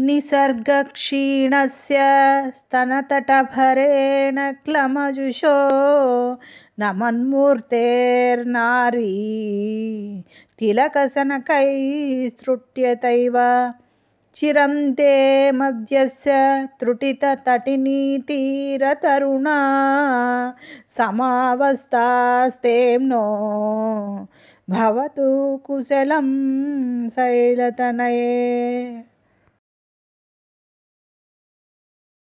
निसर्गक्षीणस्य स्तनतटभरेण क्लमजुषो न मन्मूर्तेर्नारी तिलकशनकैस्तुट्यतैव चिरं मध्यस्य त्रुटिततटिनीतीरतरुणा समावस्तास्तेम्नो भवतु कुशलं शैलतनये